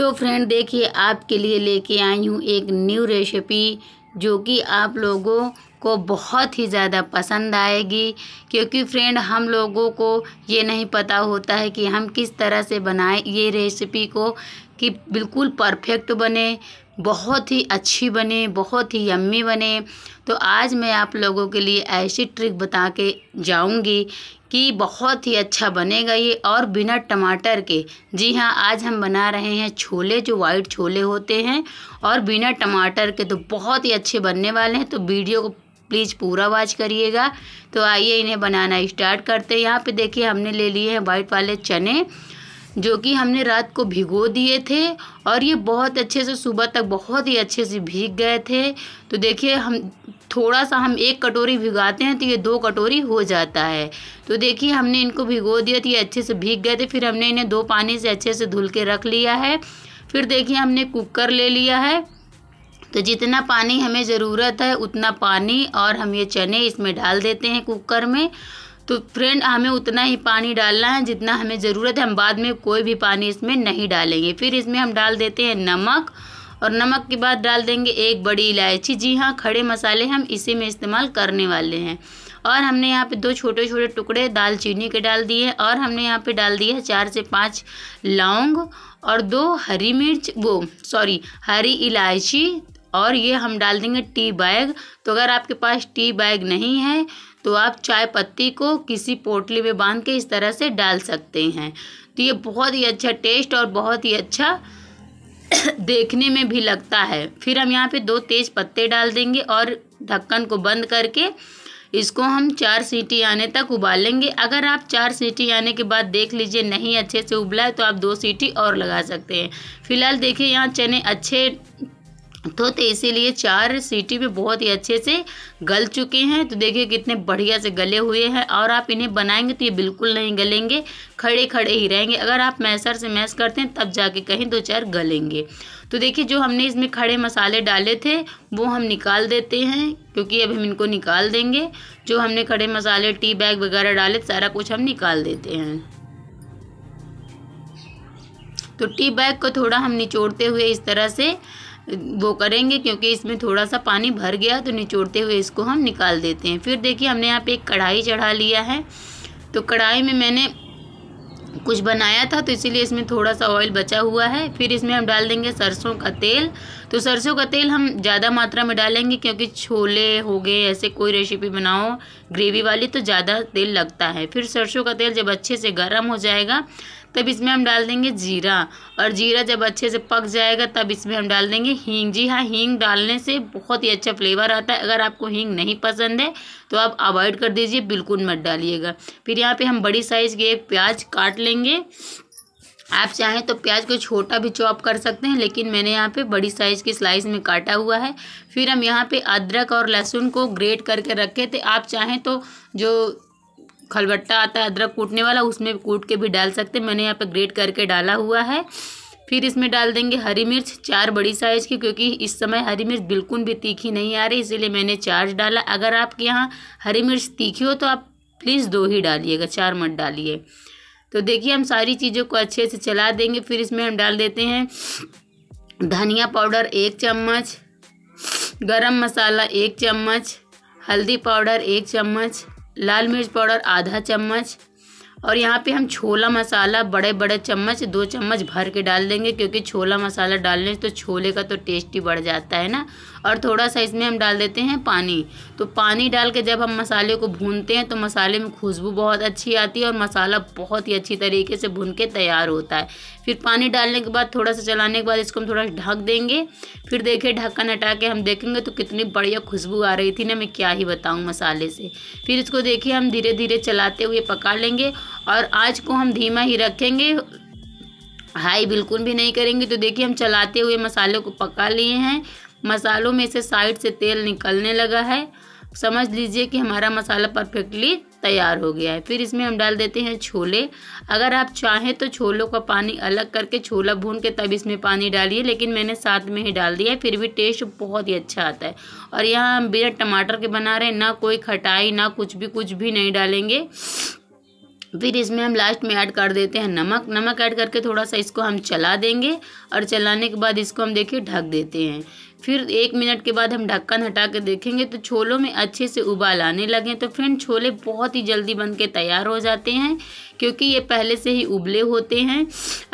तो फ्रेंड देखिए आपके लिए लेके आई हूँ एक न्यू रेसिपी जो कि आप लोगों को बहुत ही ज़्यादा पसंद आएगी क्योंकि फ्रेंड हम लोगों को ये नहीं पता होता है कि हम किस तरह से बनाए ये रेसिपी को कि बिल्कुल परफेक्ट बने बहुत ही अच्छी बने बहुत ही यम्मी बने तो आज मैं आप लोगों के लिए ऐसी ट्रिक बता के जाऊंगी कि बहुत ही अच्छा बनेगा ये और बिना टमाटर के जी हाँ आज हम बना रहे हैं छोले जो वाइट छोले होते हैं और बिना टमाटर के तो बहुत ही अच्छे बनने वाले हैं तो वीडियो को प्लीज़ पूरा वॉच करिएगा तो आइए इन्हें बनाना स्टार्ट करते हैं यहाँ पे देखिए हमने ले लिए हैं वाइट वाले चने जो कि हमने रात को भिगो दिए थे और ये बहुत अच्छे से सुबह तक बहुत ही अच्छे से भीग गए थे तो देखिए हम थोड़ा सा हम एक कटोरी भिगाते हैं तो ये दो कटोरी हो जाता है तो देखिए हमने इनको भिगो दिया तो ये अच्छे से भीग गए थे फिर हमने इन्हें दो पानी से अच्छे से धुल के रख लिया है फिर देखिए हमने कुकर ले लिया है तो जितना पानी हमें ज़रूरत है उतना पानी और हम ये चने इसमें डाल देते हैं कुकर में तो फ्रेंड हमें उतना ही पानी डालना है जितना हमें ज़रूरत है हम बाद में कोई भी पानी इसमें नहीं डालेंगे फिर इसमें हम डाल देते हैं नमक और नमक के बाद डाल देंगे एक बड़ी इलायची जी हाँ खड़े मसाले हम इसी में इस्तेमाल करने वाले हैं और हमने यहाँ पे दो छोटे छोटे टुकड़े दालचीनी के डाल दिए और हमने यहाँ पे डाल दिए चार से पाँच लौंग और दो हरी मिर्च वो सॉरी हरी इलायची और ये हम डाल देंगे टी बैग तो अगर आपके पास टी बैग नहीं है तो आप चाय पत्ती को किसी पोटली में बांध के इस तरह से डाल सकते हैं तो ये बहुत ही अच्छा टेस्ट और बहुत ही अच्छा देखने में भी लगता है फिर हम यहाँ पे दो तेज़ पत्ते डाल देंगे और ढक्कन को बंद करके इसको हम चार सीटी आने तक उबालेंगे अगर आप चार सीटी आने के बाद देख लीजिए नहीं अच्छे से उबला है तो आप दो सीटी और लगा सकते हैं फिलहाल देखिए यहाँ चने अच्छे तो, तो इसीलिए चार सीटी में बहुत ही अच्छे से गल चुके हैं तो देखिए कितने बढ़िया से गले हुए हैं और आप इन्हें बनाएंगे तो ये बिल्कुल नहीं गलेंगे खड़े खड़े ही रहेंगे अगर आप मैसर से मैस करते हैं तब जाके कहीं दो चार गलेंगे तो देखिए जो हमने इसमें खड़े मसाले डाले थे वो हम निकाल देते हैं क्योंकि अब हम इनको निकाल देंगे जो हमने खड़े मसाले टी बैग वगैरह डाले सारा कुछ हम निकाल देते हैं तो टी बैग को थोड़ा हम निचोड़ते हुए इस तरह से वो करेंगे क्योंकि इसमें थोड़ा सा पानी भर गया तो निचोड़ते हुए इसको हम निकाल देते हैं फिर देखिए हमने यहाँ पे एक कढ़ाई चढ़ा लिया है तो कढ़ाई में मैंने कुछ बनाया था तो इसीलिए इसमें थोड़ा सा ऑयल बचा हुआ है फिर इसमें हम डाल देंगे सरसों का तेल तो सरसों का तेल हम ज़्यादा मात्रा में डालेंगे क्योंकि छोले हो गए ऐसे कोई रेसिपी बनाओ ग्रेवी वाली तो ज़्यादा तेल लगता है फिर सरसों का तेल जब अच्छे से गर्म हो जाएगा तब इसमें हम डाल देंगे जीरा और जीरा जब अच्छे से पक जाएगा तब इसमें हम डाल देंगे हींग जी हाँ हींग डालने से बहुत ही अच्छा फ्लेवर आता है अगर आपको हींग नहीं पसंद है तो आप अवॉइड कर दीजिए बिल्कुल मत डालिएगा फिर यहाँ पर हम बड़ी साइज़ के एक प्याज काट लेंगे आप चाहें तो प्याज को छोटा भी चॉप कर सकते हैं लेकिन मैंने यहाँ पे बड़ी साइज़ की स्लाइस में काटा हुआ है फिर हम यहाँ पे अदरक और लहसुन को ग्रेट करके रखे थे आप चाहें तो जो खलबट्टा आता है अदरक कूटने वाला उसमें कूट के भी डाल सकते हैं मैंने यहाँ पे ग्रेट करके डाला हुआ है फिर इसमें डाल देंगे हरी मिर्च चार बड़ी साइज की क्योंकि इस समय हरी मिर्च बिल्कुल भी तीखी नहीं आ रही इसीलिए मैंने चार डाला अगर आपके यहाँ हरी मिर्च तीखी हो तो आप प्लीज़ दो ही डालिएगा चार मत डालिए तो देखिए हम सारी चीज़ों को अच्छे से चला देंगे फिर इसमें हम डाल देते हैं धनिया पाउडर एक चम्मच गरम मसाला एक चम्मच हल्दी पाउडर एक चम्मच लाल मिर्च पाउडर आधा चम्मच और यहाँ पे हम छोला मसाला बड़े बड़े चम्मच दो चम्मच भर के डाल देंगे क्योंकि छोला मसाला डालने से तो छोले का तो टेस्ट ही बढ़ जाता है ना और थोड़ा सा इसमें हम डाल देते हैं पानी तो पानी डाल के जब हम मसाले को भूनते हैं तो मसाले में खुशबू बहुत अच्छी आती है और मसाला बहुत ही अच्छी तरीके से भून के तैयार होता है फिर पानी डालने के बाद थोड़ा सा चलाने के बाद इसको हम थोड़ा ढक देंगे फिर देखिए ढक्कन हटा के हम देखेंगे तो कितनी बढ़िया खुशबू आ रही थी ना मैं क्या ही बताऊँ मसाले से फिर इसको देखिए हम धीरे धीरे चलाते हुए पका लेंगे और आज को हम धीमा ही रखेंगे हाई बिल्कुल भी नहीं करेंगे तो देखिए हम चलाते हुए मसालों को पका लिए हैं मसालों में से साइड से तेल निकलने लगा है समझ लीजिए कि हमारा मसाला परफेक्टली तैयार हो गया है फिर इसमें हम डाल देते हैं छोले अगर आप चाहें तो छोलों का पानी अलग करके छोला भून के तब इसमें पानी डालिए लेकिन मैंने साथ में ही डाल दिया है फिर भी टेस्ट बहुत ही अच्छा आता है और यहाँ हम बिना टमाटर के बना रहे हैं ना कोई खटाई ना कुछ भी कुछ भी नहीं डालेंगे फिर इसमें हम लास्ट में ऐड कर देते हैं नमक नमक ऐड करके थोड़ा सा इसको हम चला देंगे और चलाने के बाद इसको हम देखिए ढक देते हैं फिर एक मिनट के बाद हम ढक्कन हटा के देखेंगे तो छोलों में अच्छे से उबाल आने लगे तो फ्रेंड छोले बहुत ही जल्दी बन के तैयार हो जाते हैं क्योंकि ये पहले से ही उबले होते हैं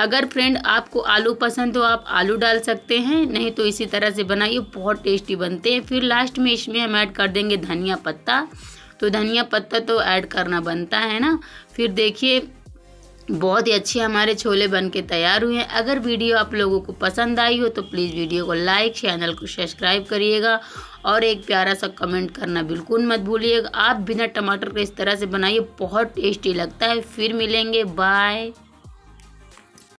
अगर फ्रेंड आपको आलू पसंद हो आप आलू डाल सकते हैं नहीं तो इसी तरह से बनाइए बहुत टेस्टी बनते हैं फिर लास्ट में इसमें हम ऐड कर देंगे धनिया पत्ता तो धनिया पत्ता तो ऐड करना बनता है ना फिर देखिए बहुत ही अच्छे हमारे छोले बन के तैयार हुए हैं अगर वीडियो आप लोगों को पसंद आई हो तो प्लीज़ वीडियो को लाइक चैनल को सब्सक्राइब करिएगा और एक प्यारा सा कमेंट करना बिल्कुल मत भूलिएगा आप बिना टमाटर के इस तरह से बनाइए बहुत टेस्टी लगता है फिर मिलेंगे बाय